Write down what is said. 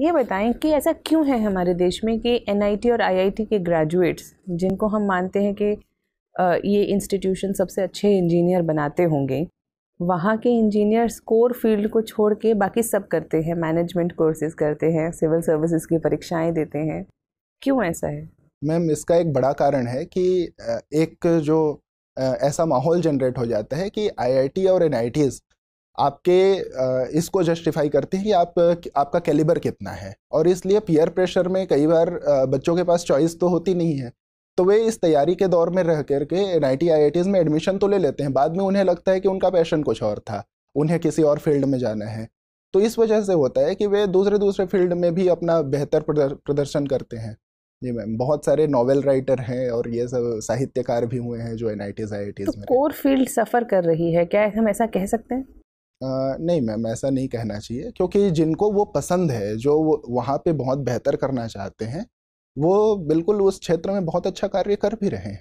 ये बताएं कि ऐसा क्यों है हमारे देश में कि एन और आई के ग्रेजुएट्स जिनको हम मानते हैं कि ये इंस्टीट्यूशन सबसे अच्छे इंजीनियर बनाते होंगे वहाँ के इंजीनियर्स कोर फील्ड को छोड़ के बाकी सब करते हैं मैनेजमेंट कोर्सेज करते हैं सिविल सर्विसेज की परीक्षाएं देते हैं क्यों ऐसा है मैम इसका एक बड़ा कारण है कि एक जो ऐसा माहौल जनरेट हो जाता है कि आईआईटी और एन आपके इसको जस्टिफाई करते हैं कि आप आपका कैलिबर कितना है और इसलिए पीयर प्रेशर में कई बार बच्चों के पास चॉइस तो होती नहीं है तो वे इस तैयारी के दौर में रह कर के एन आई में एडमिशन तो ले लेते हैं बाद में उन्हें लगता है कि उनका पैशन कुछ और था उन्हें किसी और फील्ड में जाना है तो इस वजह से होता है कि वे दूसरे दूसरे फील्ड में भी अपना बेहतर प्रदर्शन करते हैं जी मैम बहुत सारे नॉवेल राइटर हैं और ये सब साहित्यकार भी हुए हैं जो एन आई तो में कोर फील्ड सफ़र कर रही है क्या हम ऐसा कह सकते हैं नहीं मैम ऐसा नहीं कहना चाहिए क्योंकि जिनको वो पसंद है जो वहाँ पे बहुत बेहतर करना चाहते हैं वो बिल्कुल उस क्षेत्र में बहुत अच्छा कार्य कर भी रहे हैं